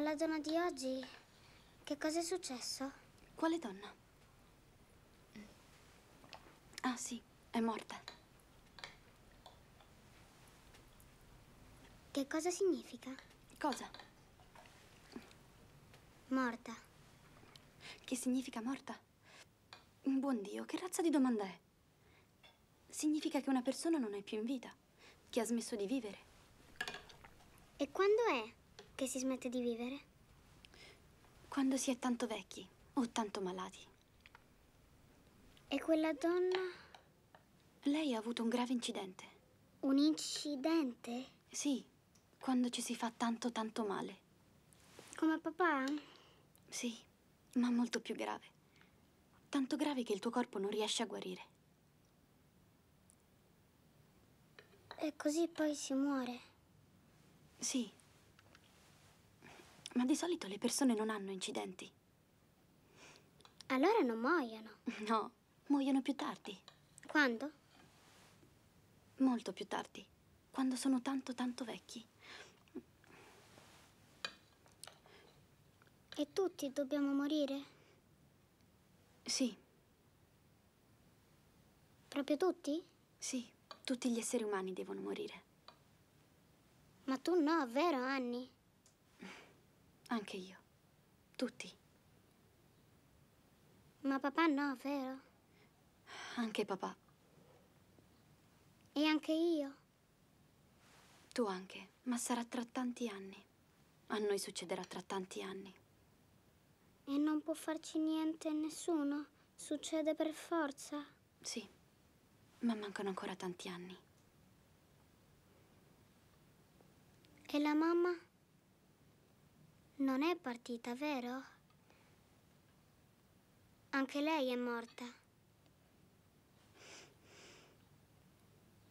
Alla donna di oggi che cosa è successo? Quale donna? Mm. Ah sì, è morta. Che cosa significa? Cosa? Morta. Che significa morta? Buon Dio, che razza di domanda è? Significa che una persona non è più in vita, che ha smesso di vivere. E quando è? Che si smette di vivere? Quando si è tanto vecchi o tanto malati. E quella donna? Lei ha avuto un grave incidente. Un incidente? Sì, quando ci si fa tanto tanto male. Come papà? Sì, ma molto più grave. Tanto grave che il tuo corpo non riesce a guarire. E così poi si muore. Sì, ma di solito le persone non hanno incidenti. Allora non muoiono. No, muoiono più tardi. Quando? Molto più tardi. Quando sono tanto, tanto vecchi. E tutti dobbiamo morire? Sì. Proprio tutti? Sì, tutti gli esseri umani devono morire. Ma tu no, vero, Annie? Anche io. Tutti. Ma papà no, vero? Anche papà. E anche io. Tu anche, ma sarà tra tanti anni. A noi succederà tra tanti anni. E non può farci niente nessuno? Succede per forza? Sì, ma mancano ancora tanti anni. E la mamma? Non è partita, vero? Anche lei è morta.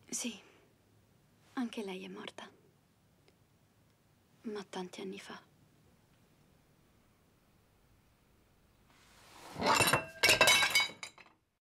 Sì, anche lei è morta. Ma tanti anni fa.